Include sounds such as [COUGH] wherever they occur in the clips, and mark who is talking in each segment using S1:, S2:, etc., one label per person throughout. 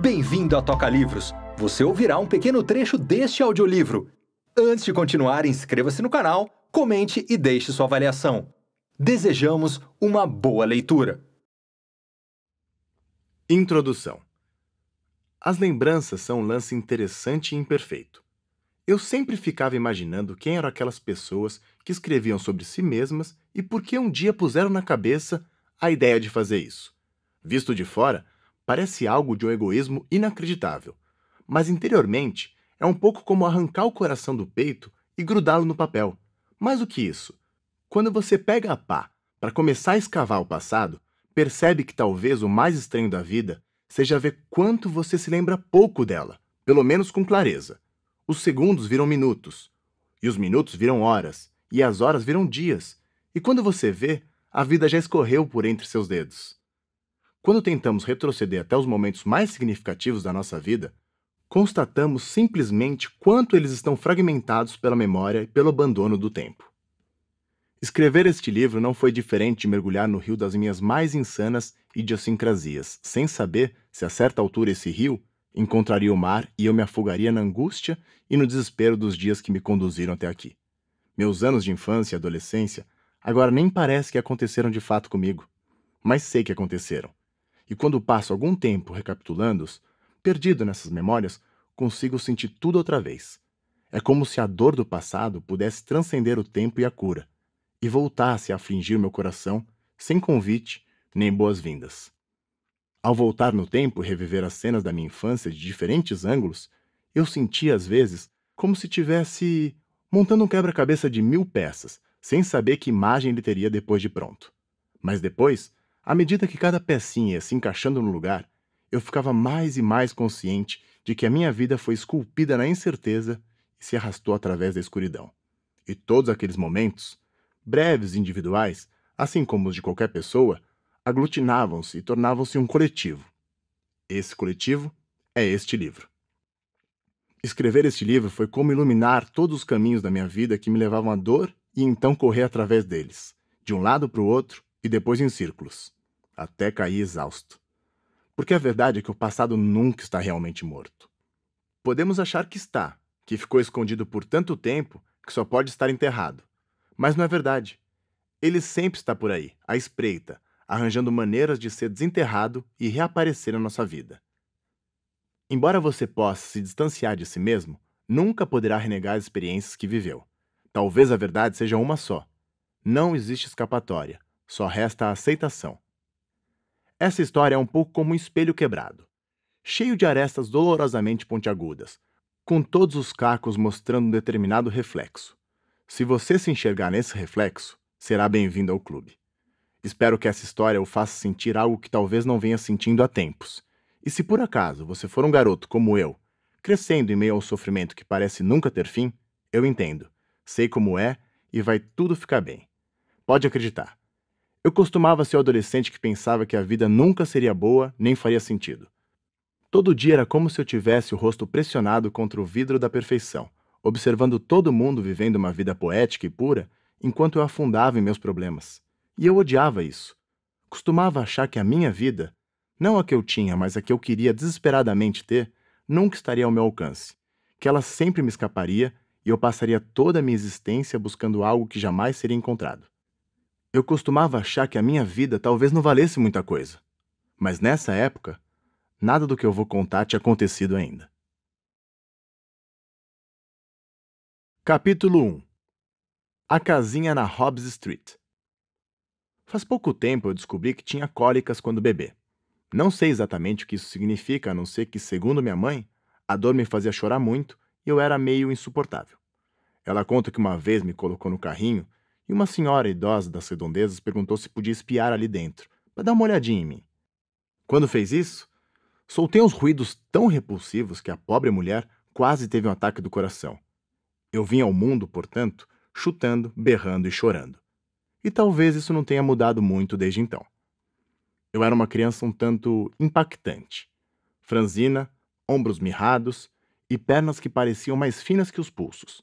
S1: Bem-vindo à Toca Livros! Você ouvirá um pequeno trecho deste audiolivro. Antes de continuar, inscreva-se no canal, comente e deixe sua avaliação. Desejamos uma boa leitura. Introdução: As lembranças são um lance interessante e imperfeito. Eu sempre ficava imaginando quem eram aquelas pessoas que escreviam sobre si mesmas e por que um dia puseram na cabeça a ideia de fazer isso. Visto de fora, parece algo de um egoísmo inacreditável, mas interiormente é um pouco como arrancar o coração do peito e grudá-lo no papel. Mais do que isso, quando você pega a pá para começar a escavar o passado, percebe que talvez o mais estranho da vida seja ver quanto você se lembra pouco dela, pelo menos com clareza. Os segundos viram minutos, e os minutos viram horas, e as horas viram dias, e quando você vê, a vida já escorreu por entre seus dedos. Quando tentamos retroceder até os momentos mais significativos da nossa vida, constatamos simplesmente quanto eles estão fragmentados pela memória e pelo abandono do tempo. Escrever este livro não foi diferente de mergulhar no rio das minhas mais insanas idiosincrasias, sem saber se a certa altura esse rio encontraria o mar e eu me afogaria na angústia e no desespero dos dias que me conduziram até aqui. Meus anos de infância e adolescência agora nem parece que aconteceram de fato comigo, mas sei que aconteceram e quando passo algum tempo recapitulando-os, perdido nessas memórias, consigo sentir tudo outra vez. É como se a dor do passado pudesse transcender o tempo e a cura, e voltasse a afligir meu coração, sem convite nem boas-vindas. Ao voltar no tempo e reviver as cenas da minha infância de diferentes ângulos, eu sentia às vezes como se tivesse montando um quebra-cabeça de mil peças, sem saber que imagem ele teria depois de pronto. Mas depois, à medida que cada pecinha ia se encaixando no lugar, eu ficava mais e mais consciente de que a minha vida foi esculpida na incerteza e se arrastou através da escuridão. E todos aqueles momentos, breves e individuais, assim como os de qualquer pessoa, aglutinavam-se e tornavam-se um coletivo. Esse coletivo é este livro. Escrever este livro foi como iluminar todos os caminhos da minha vida que me levavam à dor e então correr através deles, de um lado para o outro e depois em círculos até cair exausto. Porque a verdade é que o passado nunca está realmente morto. Podemos achar que está, que ficou escondido por tanto tempo que só pode estar enterrado. Mas não é verdade. Ele sempre está por aí, à espreita, arranjando maneiras de ser desenterrado e reaparecer na nossa vida. Embora você possa se distanciar de si mesmo, nunca poderá renegar as experiências que viveu. Talvez a verdade seja uma só. Não existe escapatória, só resta a aceitação. Essa história é um pouco como um espelho quebrado, cheio de arestas dolorosamente pontiagudas, com todos os cacos mostrando um determinado reflexo. Se você se enxergar nesse reflexo, será bem-vindo ao clube. Espero que essa história o faça sentir algo que talvez não venha sentindo há tempos. E se por acaso você for um garoto como eu, crescendo em meio ao sofrimento que parece nunca ter fim, eu entendo. Sei como é e vai tudo ficar bem. Pode acreditar. Eu costumava ser o adolescente que pensava que a vida nunca seria boa nem faria sentido. Todo dia era como se eu tivesse o rosto pressionado contra o vidro da perfeição, observando todo mundo vivendo uma vida poética e pura, enquanto eu afundava em meus problemas. E eu odiava isso. Costumava achar que a minha vida, não a que eu tinha, mas a que eu queria desesperadamente ter, nunca estaria ao meu alcance, que ela sempre me escaparia e eu passaria toda a minha existência buscando algo que jamais seria encontrado. Eu costumava achar que a minha vida talvez não valesse muita coisa, mas nessa época, nada do que eu vou contar tinha acontecido ainda. Capítulo 1 A casinha na Hobbs Street Faz pouco tempo eu descobri que tinha cólicas quando bebê. Não sei exatamente o que isso significa, a não ser que, segundo minha mãe, a dor me fazia chorar muito e eu era meio insuportável. Ela conta que uma vez me colocou no carrinho e uma senhora idosa das redondezas perguntou se podia espiar ali dentro, para dar uma olhadinha em mim. Quando fez isso, soltei uns ruídos tão repulsivos que a pobre mulher quase teve um ataque do coração. Eu vim ao mundo, portanto, chutando, berrando e chorando. E talvez isso não tenha mudado muito desde então. Eu era uma criança um tanto impactante. Franzina, ombros mirrados e pernas que pareciam mais finas que os pulsos.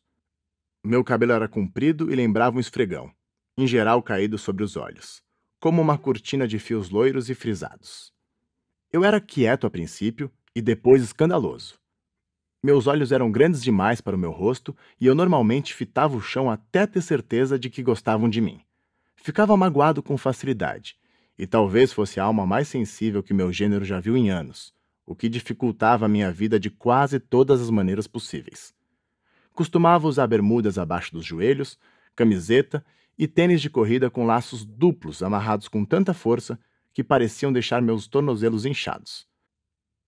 S1: Meu cabelo era comprido e lembrava um esfregão, em geral caído sobre os olhos, como uma cortina de fios loiros e frisados. Eu era quieto a princípio e depois escandaloso. Meus olhos eram grandes demais para o meu rosto e eu normalmente fitava o chão até ter certeza de que gostavam de mim. Ficava magoado com facilidade, e talvez fosse a alma mais sensível que meu gênero já viu em anos, o que dificultava a minha vida de quase todas as maneiras possíveis costumava usar bermudas abaixo dos joelhos, camiseta e tênis de corrida com laços duplos amarrados com tanta força que pareciam deixar meus tornozelos inchados.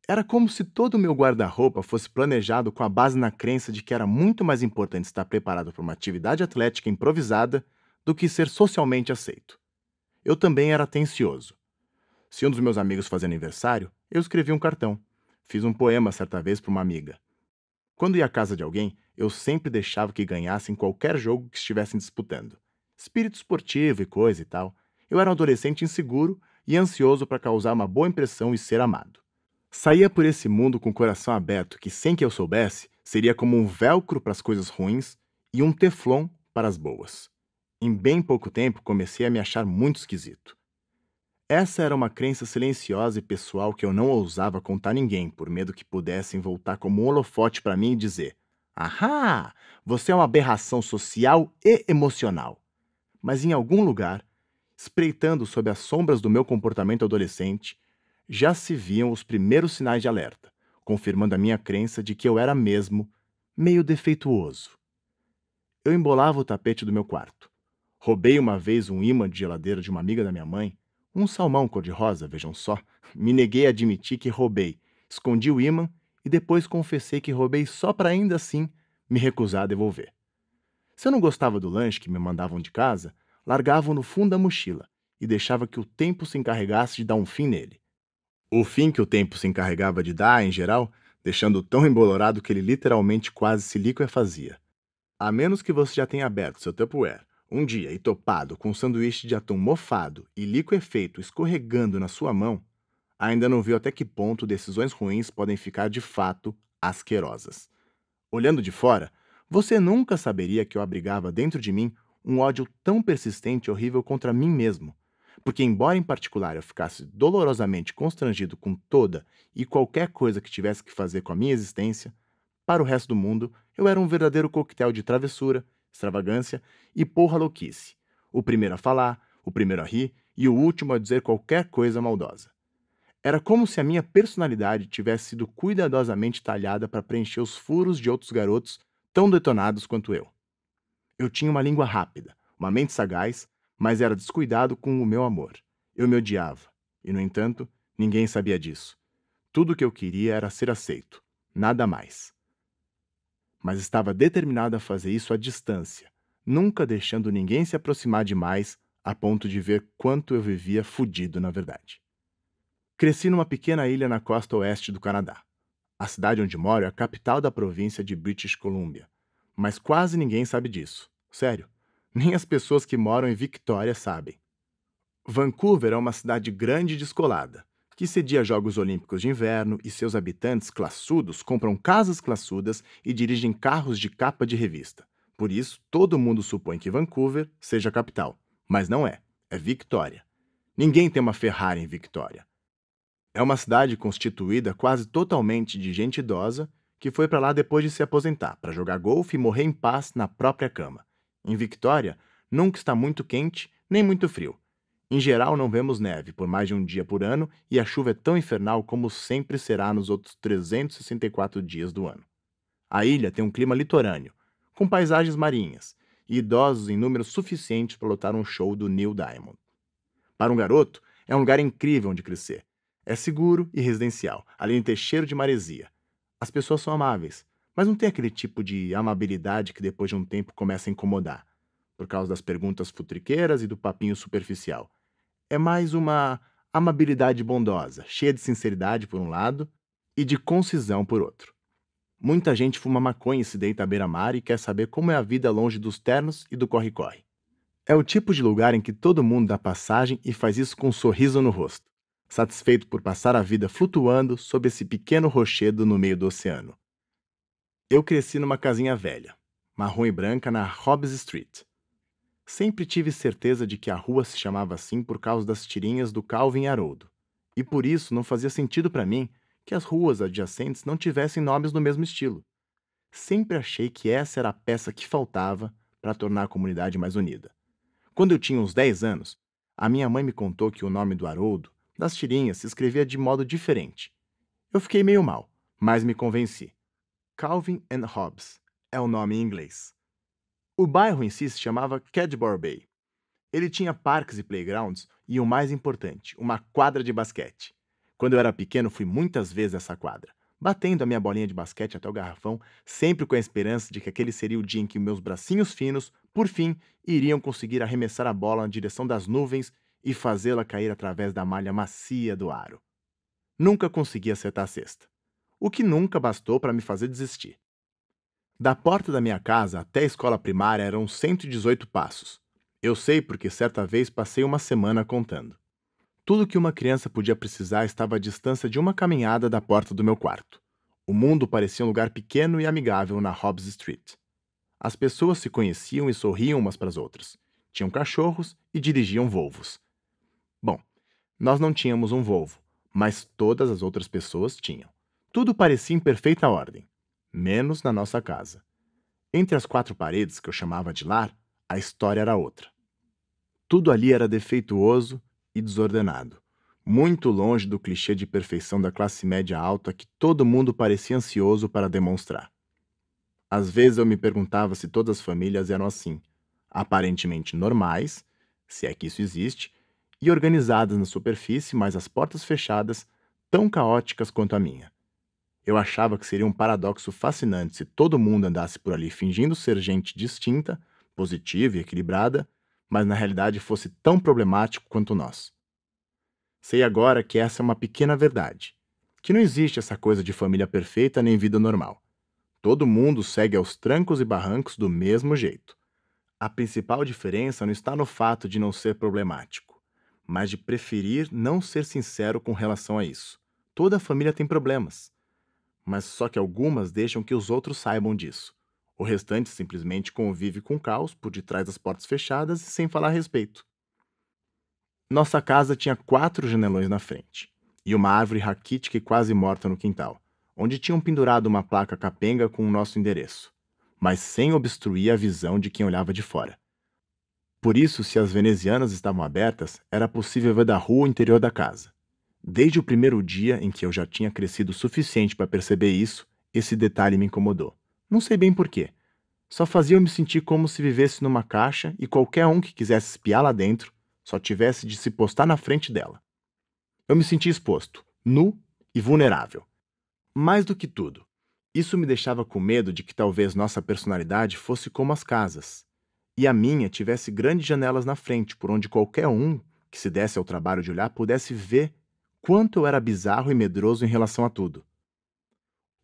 S1: Era como se todo o meu guarda-roupa fosse planejado com a base na crença de que era muito mais importante estar preparado para uma atividade atlética improvisada do que ser socialmente aceito. Eu também era atencioso. Se um dos meus amigos fazia aniversário, eu escrevi um cartão. Fiz um poema certa vez para uma amiga. Quando ia à casa de alguém, eu sempre deixava que ganhassem qualquer jogo que estivessem disputando. Espírito esportivo e coisa e tal. Eu era um adolescente inseguro e ansioso para causar uma boa impressão e ser amado. Saía por esse mundo com o coração aberto, que sem que eu soubesse, seria como um velcro para as coisas ruins e um teflon para as boas. Em bem pouco tempo comecei a me achar muito esquisito. Essa era uma crença silenciosa e pessoal que eu não ousava contar a ninguém, por medo que pudessem voltar como um holofote para mim e dizer: Ahá! Você é uma aberração social e emocional. Mas em algum lugar, espreitando sob as sombras do meu comportamento adolescente, já se viam os primeiros sinais de alerta, confirmando a minha crença de que eu era mesmo meio defeituoso. Eu embolava o tapete do meu quarto. Roubei uma vez um ímã de geladeira de uma amiga da minha mãe, um salmão cor-de-rosa, vejam só. [LAUGHS] Me neguei a admitir que roubei. Escondi o ímã e depois confessei que roubei só para ainda assim me recusar a devolver. Se eu não gostava do lanche que me mandavam de casa, largava-o no fundo da mochila e deixava que o tempo se encarregasse de dar um fim nele. O fim que o tempo se encarregava de dar, em geral, deixando-o tão embolorado que ele literalmente quase se liquefazia. A menos que você já tenha aberto seu Tupperware um dia e topado com um sanduíche de atum mofado e liquefeito escorregando na sua mão, ainda não viu até que ponto decisões ruins podem ficar de fato asquerosas. Olhando de fora, você nunca saberia que eu abrigava dentro de mim um ódio tão persistente e horrível contra mim mesmo, porque, embora em particular eu ficasse dolorosamente constrangido com toda e qualquer coisa que tivesse que fazer com a minha existência, para o resto do mundo eu era um verdadeiro coquetel de travessura, extravagância e porra louquice. O primeiro a falar, o primeiro a rir e o último a dizer qualquer coisa maldosa. Era como se a minha personalidade tivesse sido cuidadosamente talhada para preencher os furos de outros garotos tão detonados quanto eu. Eu tinha uma língua rápida, uma mente sagaz, mas era descuidado com o meu amor. Eu me odiava, e no entanto, ninguém sabia disso. Tudo o que eu queria era ser aceito, nada mais. Mas estava determinado a fazer isso à distância, nunca deixando ninguém se aproximar demais a ponto de ver quanto eu vivia fudido na verdade. Cresci numa pequena ilha na costa oeste do Canadá. A cidade onde moro é a capital da província de British Columbia. Mas quase ninguém sabe disso. Sério. Nem as pessoas que moram em Victoria sabem. Vancouver é uma cidade grande e descolada, que cedia Jogos Olímpicos de Inverno e seus habitantes classudos compram casas classudas e dirigem carros de capa de revista. Por isso, todo mundo supõe que Vancouver seja a capital. Mas não é. É Victoria. Ninguém tem uma Ferrari em Victoria. É uma cidade constituída quase totalmente de gente idosa que foi para lá depois de se aposentar, para jogar golfe e morrer em paz na própria cama. Em Victória, nunca está muito quente nem muito frio. Em geral, não vemos neve por mais de um dia por ano e a chuva é tão infernal como sempre será nos outros 364 dias do ano. A ilha tem um clima litorâneo, com paisagens marinhas e idosos em número suficiente para lotar um show do Neil Diamond. Para um garoto, é um lugar incrível onde crescer, é seguro e residencial, ali em Teixeiro de Maresia. As pessoas são amáveis, mas não tem aquele tipo de amabilidade que depois de um tempo começa a incomodar, por causa das perguntas futriqueiras e do papinho superficial. É mais uma amabilidade bondosa, cheia de sinceridade por um lado e de concisão por outro. Muita gente fuma maconha e se deita à beira-mar e quer saber como é a vida longe dos ternos e do corre-corre. É o tipo de lugar em que todo mundo dá passagem e faz isso com um sorriso no rosto satisfeito por passar a vida flutuando sob esse pequeno rochedo no meio do oceano. Eu cresci numa casinha velha, marrom e branca na Hobbs Street. Sempre tive certeza de que a rua se chamava assim por causa das tirinhas do Calvin Haroldo, e por isso não fazia sentido para mim que as ruas adjacentes não tivessem nomes do mesmo estilo. Sempre achei que essa era a peça que faltava para tornar a comunidade mais unida. Quando eu tinha uns 10 anos, a minha mãe me contou que o nome do Haroldo nas tirinhas se escrevia de modo diferente. Eu fiquei meio mal, mas me convenci. Calvin and Hobbes é o nome em inglês. O bairro em si se chamava Cadbury Bay. Ele tinha parques e playgrounds e o mais importante, uma quadra de basquete. Quando eu era pequeno, fui muitas vezes a essa quadra, batendo a minha bolinha de basquete até o garrafão, sempre com a esperança de que aquele seria o dia em que meus bracinhos finos, por fim, iriam conseguir arremessar a bola na direção das nuvens e fazê-la cair através da malha macia do aro. Nunca consegui acertar a cesta, o que nunca bastou para me fazer desistir. Da porta da minha casa até a escola primária eram 118 passos. Eu sei porque certa vez passei uma semana contando. Tudo que uma criança podia precisar estava à distância de uma caminhada da porta do meu quarto. O mundo parecia um lugar pequeno e amigável na Hobbs Street. As pessoas se conheciam e sorriam umas para as outras. Tinham cachorros e dirigiam Volvos. Nós não tínhamos um Volvo, mas todas as outras pessoas tinham. Tudo parecia em perfeita ordem, menos na nossa casa. Entre as quatro paredes que eu chamava de lar, a história era outra. Tudo ali era defeituoso e desordenado, muito longe do clichê de perfeição da classe média alta que todo mundo parecia ansioso para demonstrar. Às vezes eu me perguntava se todas as famílias eram assim, aparentemente normais, se é que isso existe, e organizadas na superfície, mas as portas fechadas, tão caóticas quanto a minha. Eu achava que seria um paradoxo fascinante se todo mundo andasse por ali fingindo ser gente distinta, positiva e equilibrada, mas na realidade fosse tão problemático quanto nós. Sei agora que essa é uma pequena verdade, que não existe essa coisa de família perfeita nem vida normal. Todo mundo segue aos trancos e barrancos do mesmo jeito. A principal diferença não está no fato de não ser problemático mas de preferir não ser sincero com relação a isso. Toda a família tem problemas, mas só que algumas deixam que os outros saibam disso. O restante simplesmente convive com o caos por detrás das portas fechadas e sem falar a respeito. Nossa casa tinha quatro janelões na frente e uma árvore raquítica e quase morta no quintal, onde tinham pendurado uma placa capenga com o nosso endereço, mas sem obstruir a visão de quem olhava de fora. Por isso, se as venezianas estavam abertas, era possível ver da rua o interior da casa. Desde o primeiro dia em que eu já tinha crescido o suficiente para perceber isso, esse detalhe me incomodou. Não sei bem porquê. Só fazia eu me sentir como se vivesse numa caixa e qualquer um que quisesse espiar lá dentro só tivesse de se postar na frente dela. Eu me sentia exposto, nu e vulnerável. Mais do que tudo, isso me deixava com medo de que talvez nossa personalidade fosse como as casas, e a minha tivesse grandes janelas na frente, por onde qualquer um que se desse ao trabalho de olhar pudesse ver quanto eu era bizarro e medroso em relação a tudo.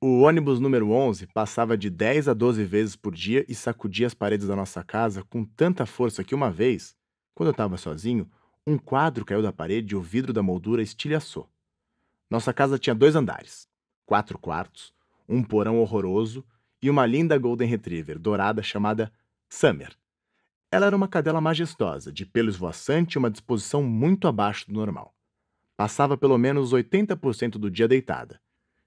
S1: O ônibus número 11 passava de 10 a 12 vezes por dia e sacudia as paredes da nossa casa com tanta força que uma vez, quando eu estava sozinho, um quadro caiu da parede e o vidro da moldura estilhaçou. Nossa casa tinha dois andares, quatro quartos, um porão horroroso e uma linda Golden Retriever dourada chamada Summer. Ela era uma cadela majestosa, de pelo esvoaçante e uma disposição muito abaixo do normal. Passava pelo menos 80% do dia deitada,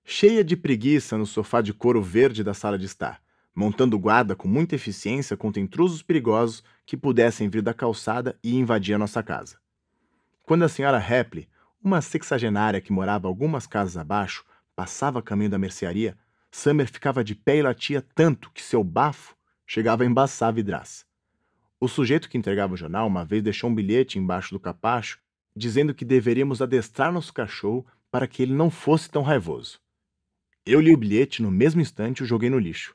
S1: cheia de preguiça no sofá de couro verde da sala de estar, montando guarda com muita eficiência contra intrusos perigosos que pudessem vir da calçada e invadir a nossa casa. Quando a senhora Rapley, uma sexagenária que morava algumas casas abaixo, passava caminho da mercearia, Summer ficava de pé e latia tanto que seu bafo chegava a embaçar a vidraça. O sujeito que entregava o jornal uma vez deixou um bilhete embaixo do capacho dizendo que deveríamos adestrar nosso cachorro para que ele não fosse tão raivoso. Eu li o bilhete no mesmo instante e o joguei no lixo.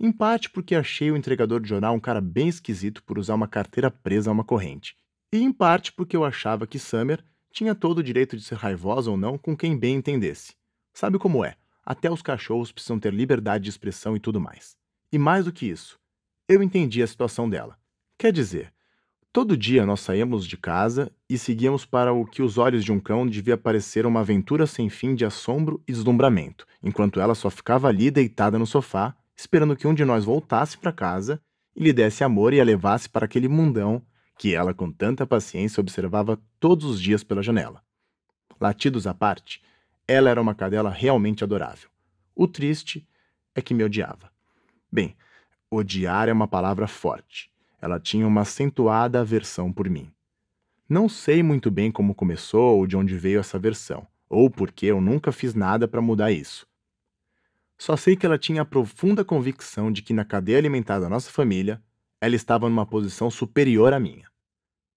S1: Em parte porque achei o entregador de jornal um cara bem esquisito por usar uma carteira presa a uma corrente, e em parte porque eu achava que Summer tinha todo o direito de ser raivosa ou não com quem bem entendesse. Sabe como é? Até os cachorros precisam ter liberdade de expressão e tudo mais. E mais do que isso, eu entendi a situação dela. Quer dizer, todo dia nós saímos de casa e seguíamos para o que os olhos de um cão devia parecer uma aventura sem fim de assombro e deslumbramento, enquanto ela só ficava ali deitada no sofá, esperando que um de nós voltasse para casa e lhe desse amor e a levasse para aquele mundão que ela com tanta paciência observava todos os dias pela janela. Latidos à parte, ela era uma cadela realmente adorável. O triste é que me odiava. Bem, odiar é uma palavra forte. Ela tinha uma acentuada aversão por mim. Não sei muito bem como começou ou de onde veio essa aversão, ou porque eu nunca fiz nada para mudar isso. Só sei que ela tinha a profunda convicção de que na cadeia alimentar da nossa família, ela estava numa posição superior à minha.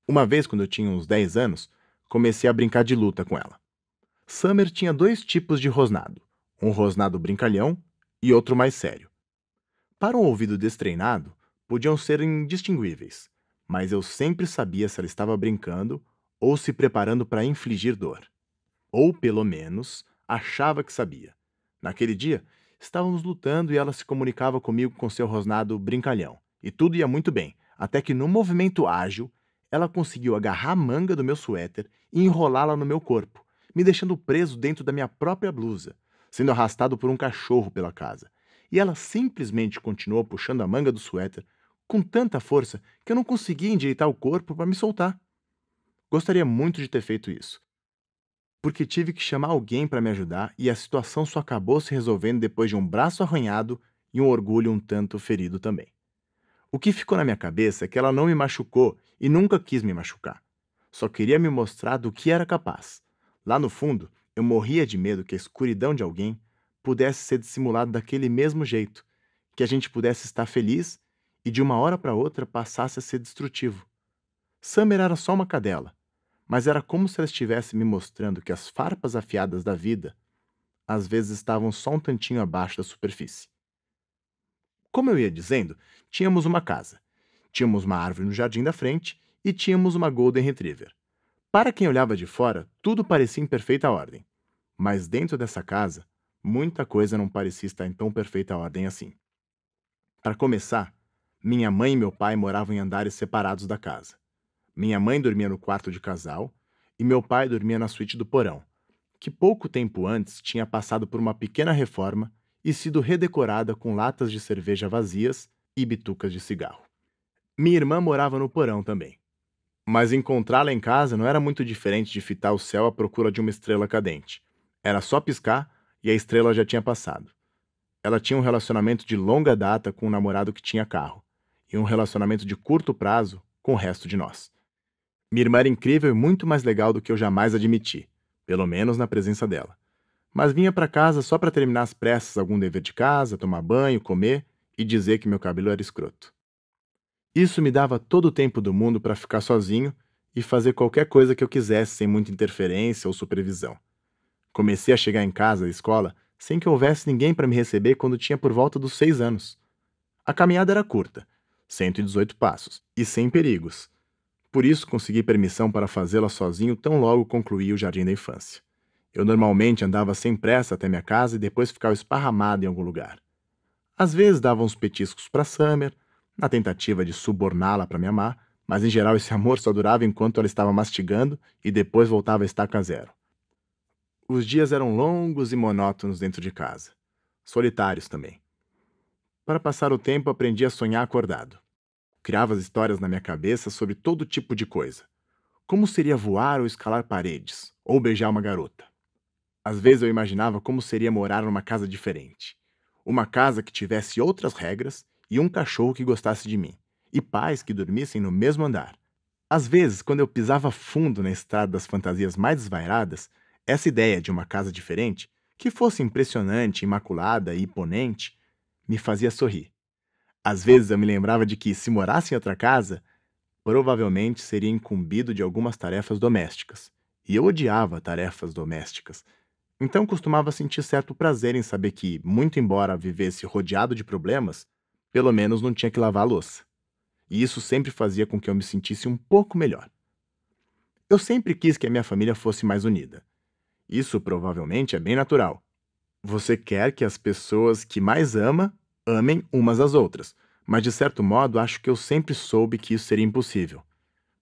S1: Uma vez, quando eu tinha uns 10 anos, comecei a brincar de luta com ela. Summer tinha dois tipos de rosnado: um rosnado brincalhão e outro mais sério. Para um ouvido destreinado, podiam ser indistinguíveis, mas eu sempre sabia se ela estava brincando ou se preparando para infligir dor. Ou, pelo menos, achava que sabia. Naquele dia, estávamos lutando e ela se comunicava comigo com seu rosnado brincalhão, e tudo ia muito bem, até que, num movimento ágil, ela conseguiu agarrar a manga do meu suéter e enrolá-la no meu corpo, me deixando preso dentro da minha própria blusa, sendo arrastado por um cachorro pela casa. E ela simplesmente continuou puxando a manga do suéter com tanta força que eu não conseguia endireitar o corpo para me soltar. Gostaria muito de ter feito isso. Porque tive que chamar alguém para me ajudar e a situação só acabou se resolvendo depois de um braço arranhado e um orgulho um tanto ferido também. O que ficou na minha cabeça é que ela não me machucou e nunca quis me machucar. Só queria me mostrar do que era capaz. Lá no fundo, eu morria de medo que a escuridão de alguém pudesse ser dissimulada daquele mesmo jeito, que a gente pudesse estar feliz e de uma hora para outra passasse a ser destrutivo. Summer era só uma cadela, mas era como se ela estivesse me mostrando que as farpas afiadas da vida às vezes estavam só um tantinho abaixo da superfície. Como eu ia dizendo, tínhamos uma casa, tínhamos uma árvore no jardim da frente e tínhamos uma Golden Retriever. Para quem olhava de fora, tudo parecia em perfeita ordem. Mas dentro dessa casa, muita coisa não parecia estar em tão perfeita ordem assim. Para começar, minha mãe e meu pai moravam em andares separados da casa. Minha mãe dormia no quarto de casal e meu pai dormia na suíte do porão, que pouco tempo antes tinha passado por uma pequena reforma e sido redecorada com latas de cerveja vazias e bitucas de cigarro. Minha irmã morava no porão também. Mas encontrá-la em casa não era muito diferente de fitar o céu à procura de uma estrela cadente. Era só piscar e a estrela já tinha passado. Ela tinha um relacionamento de longa data com um namorado que tinha carro e um relacionamento de curto prazo com o resto de nós. Minha irmã era incrível e muito mais legal do que eu jamais admiti, pelo menos na presença dela. Mas vinha para casa só para terminar às pressas algum dever de casa, tomar banho, comer e dizer que meu cabelo era escroto. Isso me dava todo o tempo do mundo para ficar sozinho e fazer qualquer coisa que eu quisesse sem muita interferência ou supervisão. Comecei a chegar em casa da escola sem que houvesse ninguém para me receber quando tinha por volta dos seis anos. A caminhada era curta, 118 passos, e sem perigos. Por isso consegui permissão para fazê-la sozinho tão logo concluí o jardim da infância. Eu normalmente andava sem pressa até minha casa e depois ficava esparramado em algum lugar. Às vezes dava uns petiscos para Summer, na tentativa de suborná-la para me amar, mas em geral esse [LAUGHS] amor só durava enquanto ela estava mastigando e depois voltava a estaca zero. Os dias eram longos e monótonos dentro de casa. Solitários também. Para passar o tempo, aprendi a sonhar acordado. Criava as histórias na minha cabeça sobre todo tipo de coisa. Como seria voar ou escalar paredes, ou beijar uma garota. Às vezes eu imaginava como seria morar numa casa diferente. Uma casa que tivesse outras regras e um cachorro que gostasse de mim, e pais que dormissem no mesmo andar. Às vezes, quando eu pisava fundo na estrada das fantasias mais desvairadas, essa ideia de uma casa diferente, que fosse impressionante, imaculada e imponente, me fazia sorrir. Às vezes eu me lembrava de que, se morasse em outra casa, provavelmente seria incumbido de algumas tarefas domésticas, e eu odiava tarefas domésticas. Então costumava sentir certo prazer em saber que, muito embora vivesse rodeado de problemas, pelo menos não tinha que lavar a louça. E isso sempre fazia com que eu me sentisse um pouco melhor. Eu sempre quis que a minha família fosse mais unida. Isso provavelmente é bem natural. Você quer que as pessoas que mais ama amem umas às outras, mas de certo modo acho que eu sempre soube que isso seria impossível.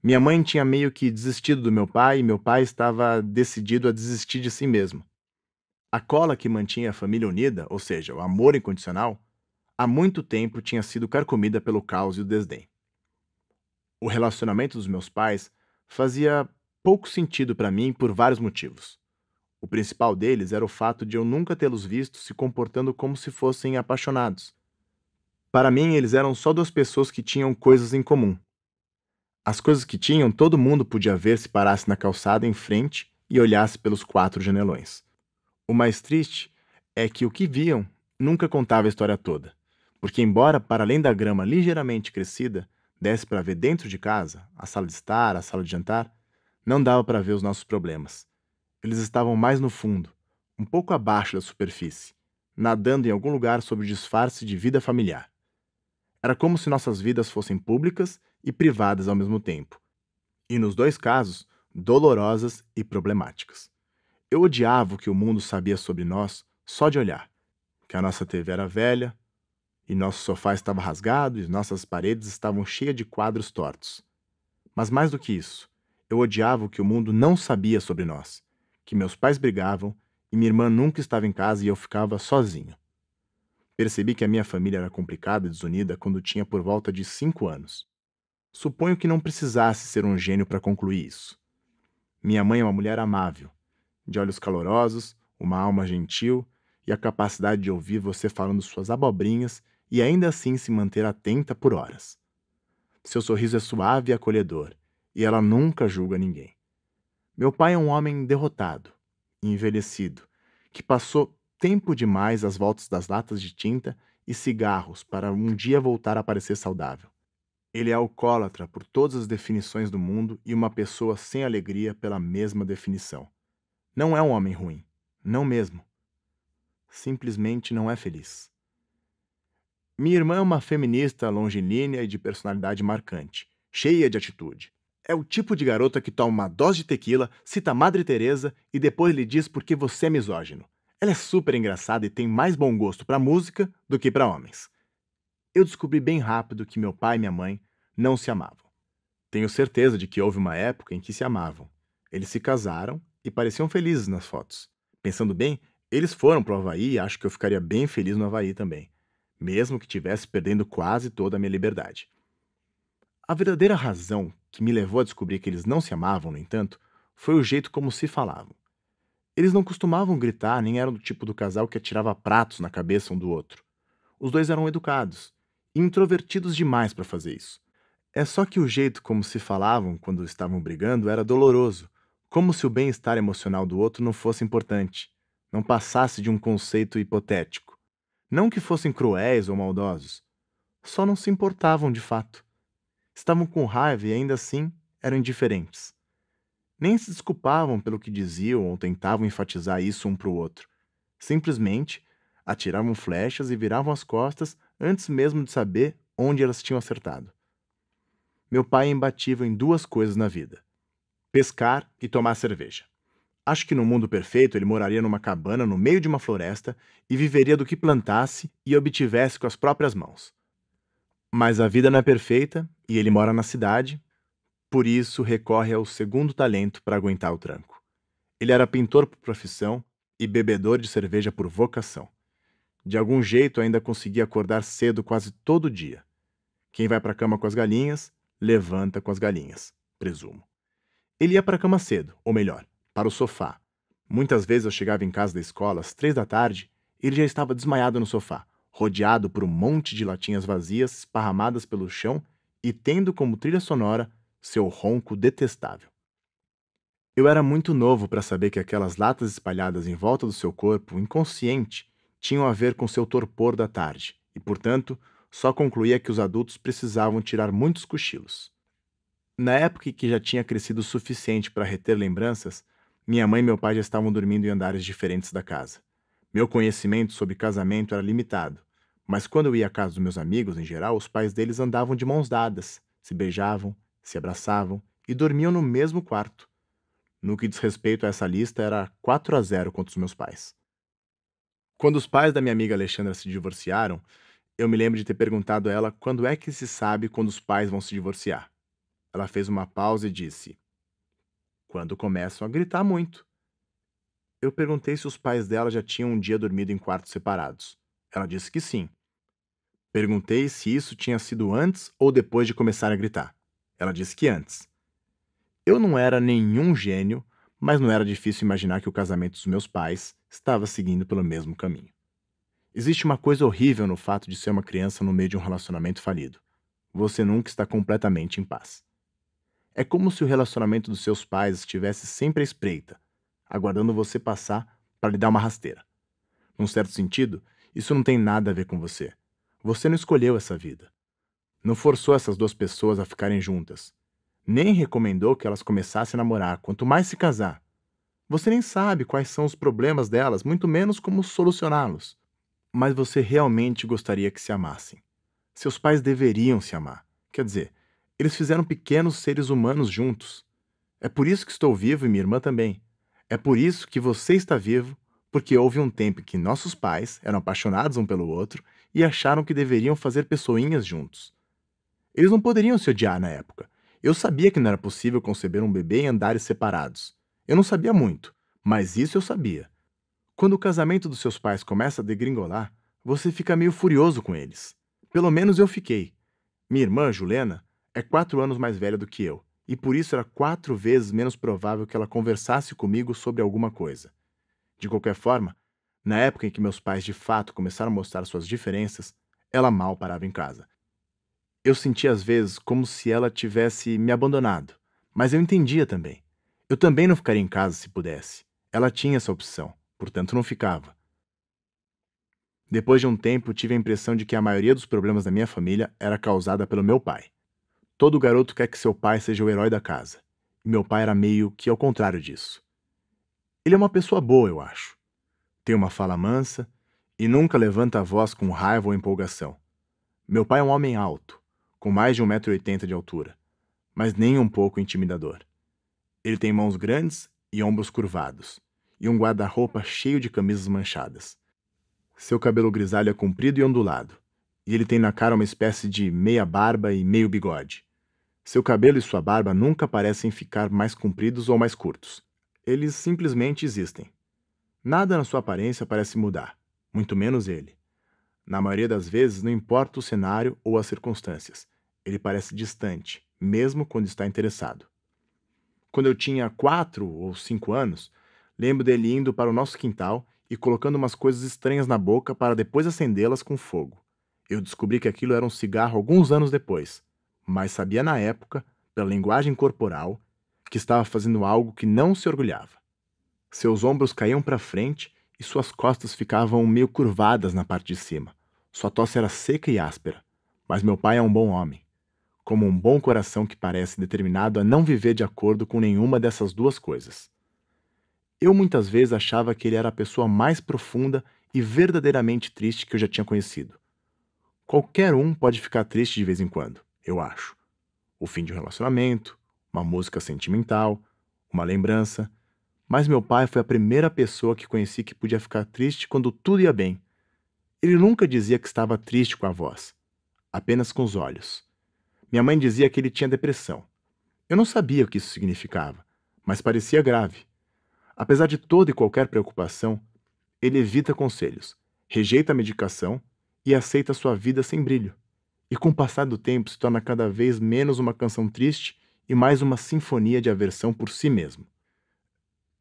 S1: Minha mãe tinha meio que desistido do meu pai e meu pai estava decidido a desistir de si mesmo. A cola que mantinha a família unida, ou seja, o amor incondicional, há muito tempo tinha sido carcomida pelo caos e o desdém. O relacionamento dos meus pais fazia pouco sentido para mim por vários motivos. O principal deles era o fato de eu nunca tê-los visto se comportando como se fossem apaixonados. Para mim, eles eram só duas pessoas que tinham coisas em comum. As coisas que tinham, todo mundo podia ver se parasse na calçada em frente e olhasse pelos quatro janelões. O mais triste é que o que viam nunca contava a história toda, porque, embora para além da grama ligeiramente crescida, desse para ver dentro de casa, a sala de estar, a sala de jantar, não dava para ver os nossos problemas eles estavam mais no fundo, um pouco abaixo da superfície, nadando em algum lugar sob o disfarce de vida familiar. Era como se nossas vidas fossem públicas e privadas ao mesmo tempo, e nos dois casos, dolorosas e problemáticas. Eu odiava o que o mundo sabia sobre nós só de olhar: que a nossa TV era velha, e nosso sofá estava rasgado, e nossas paredes estavam cheias de quadros tortos. Mas mais do que isso, eu odiava o que o mundo não sabia sobre nós que meus pais brigavam e minha irmã nunca estava em casa e eu ficava sozinho. Percebi que a minha família era complicada e desunida quando tinha por volta de cinco anos. Suponho que não precisasse ser um gênio para concluir isso. Minha mãe é uma mulher amável, de olhos calorosos, uma alma gentil e a capacidade de ouvir você falando suas abobrinhas e ainda assim se manter atenta por horas. Seu sorriso é suave e acolhedor, e ela nunca julga ninguém. Meu pai é um homem derrotado, envelhecido, que passou tempo demais às voltas das latas de tinta e cigarros para um dia voltar a parecer saudável. Ele é alcoólatra por todas as definições do mundo e uma pessoa sem alegria pela mesma definição. Não é um homem ruim, não mesmo. Simplesmente não é feliz. Minha irmã é uma feminista longilínea e de personalidade marcante, cheia de atitude é o tipo de garota que toma uma dose de tequila, cita Madre Teresa e depois lhe diz por que você é misógino. Ela é super engraçada e tem mais bom gosto para música do que para homens. Eu descobri bem rápido que meu pai e minha mãe não se amavam. Tenho certeza de que houve uma época em que se amavam. Eles se casaram e pareciam felizes nas fotos. Pensando bem, eles foram para o Havaí e acho que eu ficaria bem feliz no Havaí também, mesmo que tivesse perdendo quase toda a minha liberdade. A verdadeira razão que me levou a descobrir que eles não se amavam, no entanto, foi o jeito como se falavam. Eles não costumavam gritar nem eram do tipo do casal que atirava pratos na cabeça um do outro. Os dois eram educados e introvertidos demais para fazer isso. É só que o jeito como se falavam quando estavam brigando era doloroso, como se o bem-estar emocional do outro não fosse importante, não passasse de um conceito hipotético. Não que fossem cruéis ou maldosos, só não se importavam de fato. Estavam com raiva e ainda assim eram indiferentes. Nem se desculpavam pelo que diziam ou tentavam enfatizar isso um para o outro. Simplesmente atiravam flechas e viravam as costas antes mesmo de saber onde elas tinham acertado. Meu pai é imbatível em duas coisas na vida: pescar e tomar cerveja. Acho que no mundo perfeito ele moraria numa cabana no meio de uma floresta e viveria do que plantasse e obtivesse com as próprias mãos. Mas a vida não é perfeita e ele mora na cidade, por isso recorre ao segundo talento para aguentar o tranco. Ele era pintor por profissão e bebedor de cerveja por vocação. De algum jeito ainda conseguia acordar cedo quase todo dia. Quem vai para a cama com as galinhas, levanta com as galinhas, presumo. Ele ia para a cama cedo, ou melhor, para o sofá. Muitas vezes eu chegava em casa da escola às três da tarde e ele já estava desmaiado no sofá, rodeado por um monte de latinhas vazias esparramadas pelo chão e tendo como trilha sonora seu ronco detestável. Eu era muito novo para saber que aquelas latas espalhadas em volta do seu corpo, inconsciente, tinham a ver com seu torpor da tarde, e, portanto, só concluía que os adultos precisavam tirar muitos cochilos. Na época em que já tinha crescido o suficiente para reter lembranças, minha mãe e meu pai já estavam dormindo em andares diferentes da casa. Meu conhecimento sobre casamento era limitado, mas quando eu ia à casa dos meus amigos, em geral, os pais deles andavam de mãos dadas, se beijavam, se abraçavam e dormiam no mesmo quarto. No que diz respeito a essa lista, era 4 a 0 contra os meus pais. Quando os pais da minha amiga Alexandra se divorciaram, eu me lembro de ter perguntado a ela quando é que se sabe quando os pais vão se divorciar. Ela fez uma pausa e disse: Quando começam a gritar muito. Eu perguntei se os pais dela já tinham um dia dormido em quartos separados. Ela disse que sim. Perguntei se isso tinha sido antes ou depois de começar a gritar. Ela disse que antes. Eu não era nenhum gênio, mas não era difícil imaginar que o casamento dos meus pais estava seguindo pelo mesmo caminho. Existe uma coisa horrível no fato de ser uma criança no meio de um relacionamento falido. Você nunca está completamente em paz. É como se o relacionamento dos seus pais estivesse sempre à espreita, aguardando você passar para lhe dar uma rasteira. Num certo sentido, isso não tem nada a ver com você você não escolheu essa vida. Não forçou essas duas pessoas a ficarem juntas. Nem recomendou que elas começassem a namorar, quanto mais se casar. Você nem sabe quais são os problemas delas, muito menos como solucioná-los. Mas você realmente gostaria que se amassem. Seus pais deveriam se amar. Quer dizer, eles fizeram pequenos seres humanos juntos. É por isso que estou vivo e minha irmã também. É por isso que você está vivo, porque houve um tempo em que nossos pais eram apaixonados um pelo outro e acharam que deveriam fazer pessoinhas juntos. Eles não poderiam se odiar na época. Eu sabia que não era possível conceber um bebê em andares separados. Eu não sabia muito, mas isso eu sabia. Quando o casamento dos seus pais começa a degringolar, você fica meio furioso com eles. Pelo menos eu fiquei. Minha irmã, Julena é quatro anos mais velha do que eu, e por isso era quatro vezes menos provável que ela conversasse comigo sobre alguma coisa. De qualquer forma, na época em que meus pais de fato começaram a mostrar suas diferenças, ela mal parava em casa. Eu sentia às vezes como se ela tivesse me abandonado, mas eu entendia também. Eu também não ficaria em casa se pudesse. Ela tinha essa opção, portanto não ficava. Depois de um tempo, tive a impressão de que a maioria dos problemas da minha família era causada pelo meu pai. Todo garoto quer que seu pai seja o herói da casa. E meu pai era meio que ao contrário disso. Ele é uma pessoa boa, eu acho tem uma fala mansa e nunca levanta a voz com raiva ou empolgação. Meu pai é um homem alto, com mais de 1,80m de altura, mas nem um pouco intimidador. Ele tem mãos grandes e ombros curvados, e um guarda-roupa cheio de camisas manchadas. Seu cabelo grisalho é comprido e ondulado, e ele tem na cara uma espécie de meia barba e meio bigode. Seu cabelo e sua barba nunca parecem ficar mais compridos ou mais curtos. Eles simplesmente existem. Nada na sua aparência parece mudar, muito menos ele. Na maioria das vezes, não importa o cenário ou as circunstâncias, ele parece distante, mesmo quando está interessado. Quando eu tinha quatro ou cinco anos, lembro dele indo para o nosso quintal e colocando umas coisas estranhas na boca para depois acendê-las com fogo. Eu descobri que aquilo era um cigarro alguns anos depois, mas sabia na época, pela linguagem corporal, que estava fazendo algo que não se orgulhava. Seus ombros caíam para frente e suas costas ficavam meio curvadas na parte de cima. Sua tosse era seca e áspera. Mas meu pai é um bom homem, como um bom coração que parece determinado a não viver de acordo com nenhuma dessas duas coisas. Eu muitas vezes achava que ele era a pessoa mais profunda e verdadeiramente triste que eu já tinha conhecido. Qualquer um pode ficar triste de vez em quando, eu acho. O fim de um relacionamento, uma música sentimental, uma lembrança, mas meu pai foi a primeira pessoa que conheci que podia ficar triste quando tudo ia bem. Ele nunca dizia que estava triste com a voz, apenas com os olhos. Minha mãe dizia que ele tinha depressão. Eu não sabia o que isso significava, mas parecia grave. Apesar de toda e qualquer preocupação, ele evita conselhos, rejeita a medicação e aceita sua vida sem brilho. E com o passar do tempo se torna cada vez menos uma canção triste e mais uma sinfonia de aversão por si mesmo.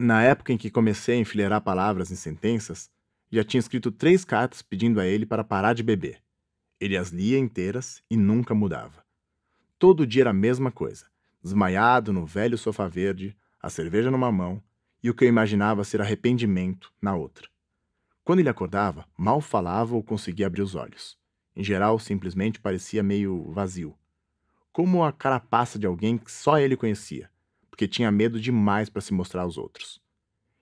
S1: Na época em que comecei a enfileirar palavras em sentenças, já tinha escrito três cartas pedindo a ele para parar de beber. Ele as lia inteiras e nunca mudava. Todo dia era a mesma coisa, desmaiado no velho sofá verde, a cerveja numa mão e o que eu imaginava ser arrependimento na outra. Quando ele acordava, mal falava ou conseguia abrir os olhos. Em geral, simplesmente parecia meio vazio, como a carapaça de alguém que só ele conhecia, porque tinha medo demais para se mostrar aos outros.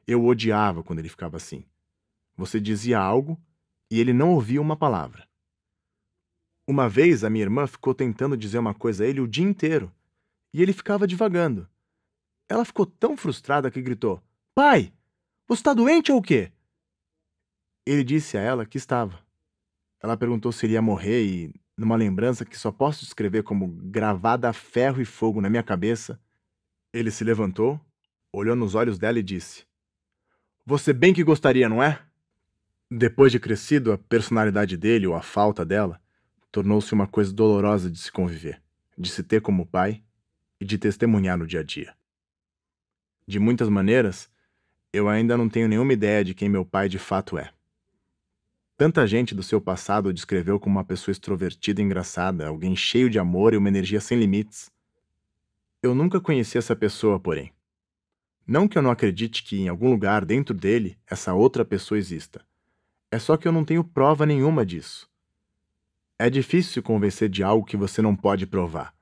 S1: Eu odiava quando ele ficava assim. Você dizia algo e ele não ouvia uma palavra. Uma vez a minha irmã ficou tentando dizer uma coisa a ele o dia inteiro e ele ficava divagando. Ela ficou tão frustrada que gritou: Pai, você está doente ou o quê? Ele disse a ela que estava. Ela perguntou se ele ia morrer e, numa lembrança que só posso descrever como gravada a ferro e fogo na minha cabeça, ele se levantou, olhou nos olhos dela e disse: Você bem que gostaria, não é? Depois de crescido, a personalidade dele, ou a falta dela, tornou-se uma coisa dolorosa de se conviver, de se ter como pai e de testemunhar no dia a dia. De muitas maneiras, eu ainda não tenho nenhuma ideia de quem meu pai de fato é. Tanta gente do seu passado o descreveu como uma pessoa extrovertida e engraçada, alguém cheio de amor e uma energia sem limites. Eu nunca conheci essa pessoa, porém. Não que eu não acredite que em algum lugar dentro dele essa outra pessoa exista. É só que eu não tenho prova nenhuma disso. É difícil se convencer de algo que você não pode provar.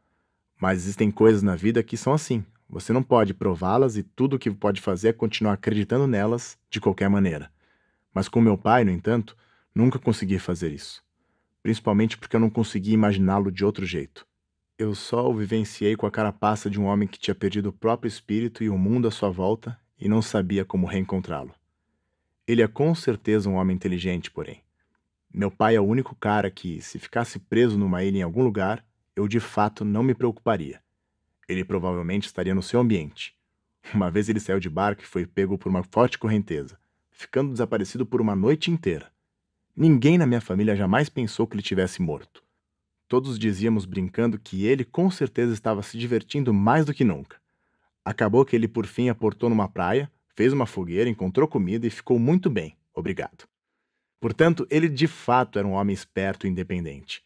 S1: Mas existem coisas na vida que são assim. Você não pode prová-las e tudo o que pode fazer é continuar acreditando nelas de qualquer maneira. Mas com meu pai, no entanto, nunca consegui fazer isso. Principalmente porque eu não consegui imaginá-lo de outro jeito. Eu só o vivenciei com a carapaça de um homem que tinha perdido o próprio espírito e o mundo à sua volta e não sabia como reencontrá-lo. Ele é com certeza um homem inteligente, porém. Meu pai é o único cara que, se ficasse preso numa ilha em algum lugar, eu de fato não me preocuparia. Ele provavelmente estaria no seu ambiente. Uma vez ele saiu de barco e foi pego por uma forte correnteza, ficando desaparecido por uma noite inteira. Ninguém na minha família jamais pensou que ele tivesse morto todos dizíamos brincando que ele com certeza estava se divertindo mais do que nunca. Acabou que ele por fim aportou numa praia, fez uma fogueira, encontrou comida e ficou muito bem, obrigado. Portanto, ele de fato era um homem esperto e independente,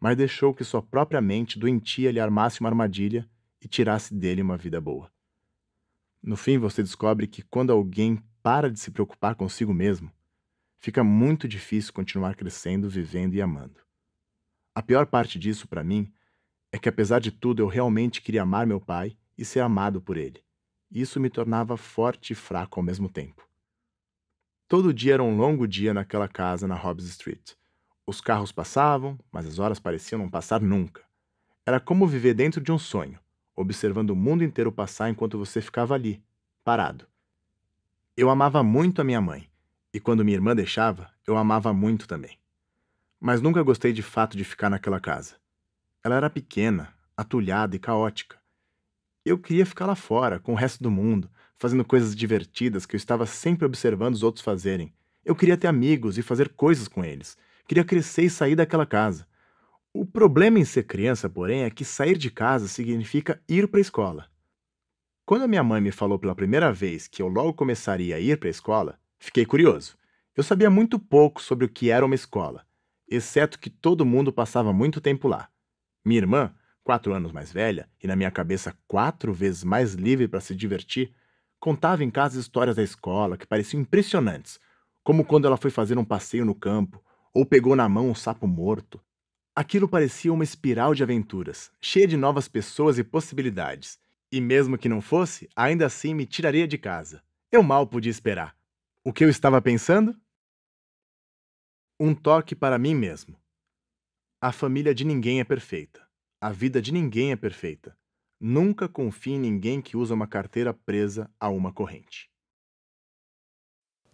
S1: mas deixou que sua própria mente doentia lhe armasse uma armadilha e tirasse dele uma vida boa. No fim, você descobre que quando alguém para de se preocupar consigo mesmo, fica muito difícil continuar crescendo, vivendo e amando. A pior parte disso para mim é que, apesar de tudo, eu realmente queria amar meu pai e ser amado por ele. Isso me tornava forte e fraco ao mesmo tempo. Todo dia era um longo dia naquela casa na Hobbs Street. Os carros passavam, mas as horas pareciam não passar nunca. Era como viver dentro de um sonho, observando o mundo inteiro passar enquanto você ficava ali, parado. Eu amava muito a minha mãe, e quando minha irmã deixava, eu amava muito também mas nunca gostei de fato de ficar naquela casa. Ela era pequena, atulhada e caótica. Eu queria ficar lá fora, com o resto do mundo, fazendo coisas divertidas que eu estava sempre observando os outros fazerem. Eu queria ter amigos e fazer coisas com eles. Queria crescer e sair daquela casa. O problema em ser criança, porém, é que sair de casa significa ir para a escola. Quando a minha mãe me falou pela primeira vez que eu logo começaria a ir para a escola, fiquei curioso. Eu sabia muito pouco sobre o que era uma escola exceto que todo mundo passava muito tempo lá. Minha irmã, quatro anos mais velha e na minha cabeça quatro vezes mais livre para se divertir, contava em casa histórias da escola que pareciam impressionantes, como quando ela foi fazer um passeio no campo ou pegou na mão um sapo morto. Aquilo parecia uma espiral de aventuras, cheia de novas pessoas e possibilidades. E mesmo que não fosse, ainda assim me tiraria de casa. Eu mal podia esperar. O que eu estava pensando? Um toque para mim mesmo. A família de ninguém é perfeita. A vida de ninguém é perfeita. Nunca confie em ninguém que usa uma carteira presa a uma corrente.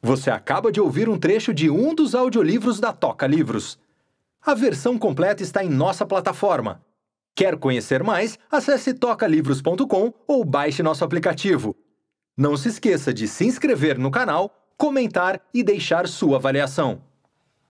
S1: Você acaba de ouvir um trecho de um dos audiolivros da Toca Livros. A versão completa está em nossa plataforma. Quer conhecer mais? Acesse tocalivros.com ou baixe nosso aplicativo. Não se esqueça de se inscrever no canal, comentar e deixar sua avaliação.